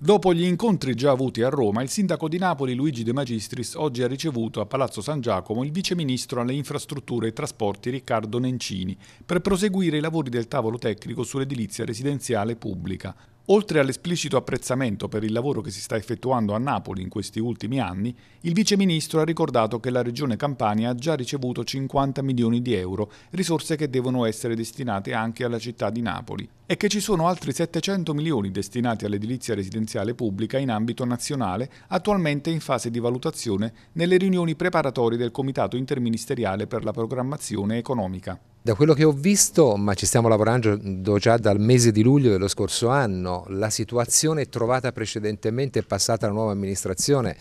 Dopo gli incontri già avuti a Roma, il sindaco di Napoli Luigi De Magistris oggi ha ricevuto a Palazzo San Giacomo il viceministro alle infrastrutture e trasporti Riccardo Nencini per proseguire i lavori del tavolo tecnico sull'edilizia residenziale pubblica. Oltre all'esplicito apprezzamento per il lavoro che si sta effettuando a Napoli in questi ultimi anni, il Vice Ministro ha ricordato che la Regione Campania ha già ricevuto 50 milioni di euro, risorse che devono essere destinate anche alla città di Napoli, e che ci sono altri 700 milioni destinati all'edilizia residenziale pubblica in ambito nazionale, attualmente in fase di valutazione nelle riunioni preparatorie del Comitato interministeriale per la programmazione economica. Da quello che ho visto, ma ci stiamo lavorando già dal mese di luglio dello scorso anno, la situazione trovata precedentemente e passata alla nuova amministrazione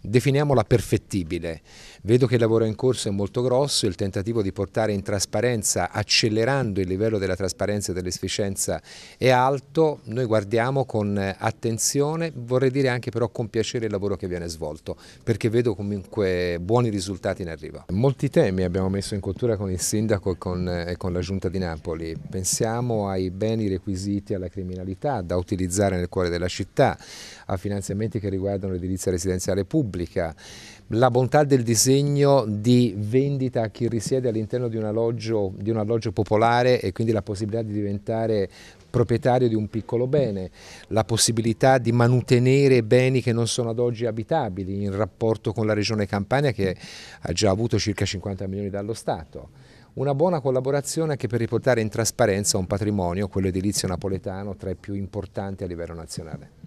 definiamola perfettibile. Vedo che il lavoro in corso è molto grosso, il tentativo di portare in trasparenza, accelerando il livello della trasparenza e dell'efficienza è alto, noi guardiamo con attenzione, vorrei dire anche però con piacere il lavoro che viene svolto, perché vedo comunque buoni risultati in arrivo. Molti temi abbiamo messo in cottura con il Sindaco e con, e con la Giunta di Napoli, pensiamo ai beni requisiti alla criminalità da utilizzare nel cuore della città, a finanziamenti che riguardano l'edilizia residenziale pubblica, pubblica, la bontà del disegno di vendita a chi risiede all'interno di, di un alloggio popolare e quindi la possibilità di diventare proprietario di un piccolo bene, la possibilità di mantenere beni che non sono ad oggi abitabili in rapporto con la regione Campania che ha già avuto circa 50 milioni dallo Stato. Una buona collaborazione anche per riportare in trasparenza un patrimonio, quello edilizio napoletano, tra i più importanti a livello nazionale.